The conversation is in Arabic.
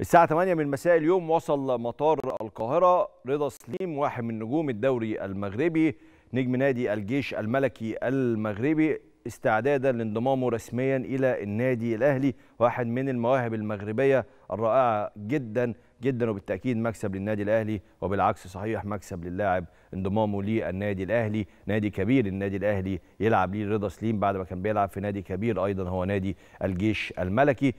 الساعة 8 من مساء اليوم وصل مطار القاهرة رضا سليم واحد من نجوم الدوري المغربي نجم نادي الجيش الملكي المغربي استعدادا لانضمامه رسميا إلى النادي الأهلي واحد من المواهب المغربية الرائعة جدا جدا وبالتأكيد مكسب للنادي الأهلي وبالعكس صحيح مكسب للاعب انضمامه للنادي الأهلي نادي كبير النادي الأهلي يلعب ليه رضا سليم بعد ما كان بيلعب في نادي كبير أيضا هو نادي الجيش الملكي